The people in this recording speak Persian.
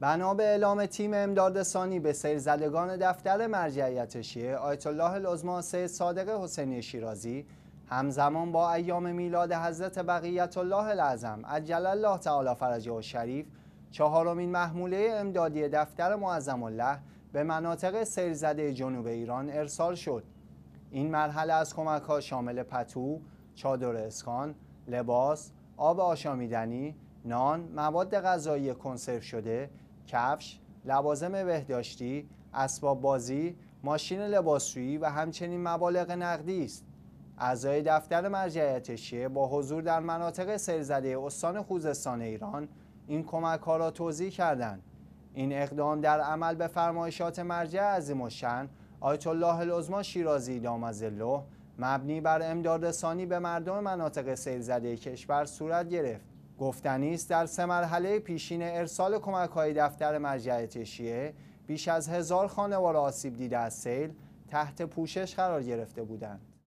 بنا به اعلام تیم امدادرسانی به زدگان دفتر مرجعیت شیعه آیت الله العظما سید صادق حسینی شیرازی همزمان با ایام میلاد حضرت بقیت الله الاعظم عجل الله تعالی فرجه و شریف چهارمین محموله امدادی دفتر معظم الله به مناطق سیرزده جنوب ایران ارسال شد این مرحله از کمک ها شامل پتو، چادر اسکان، لباس، آب آشامیدنی، نان، مواد غذایی کنسرو شده کفش، لوازم بهداشتی، اسباب بازی، ماشین لباسشویی و همچنین مبالغ نقدی است. اعضای دفتر مرجعیت شیعه با حضور در مناطق سیرزده استان خوزستان ایران این کمک ها را توضیح کردند. این اقدام در عمل به فرمایشات مرجع عظیم و شن آیت الله العظما شیرازی دامزلو مبنی بر امداد به مردم مناطق زده کشور صورت گرفت. گفتنی است در سه مرحله پیشین ارسال کمک دفتر مرجع تشیه بیش از هزار خانوار آسیب دیده از سیل تحت پوشش قرار گرفته بودند.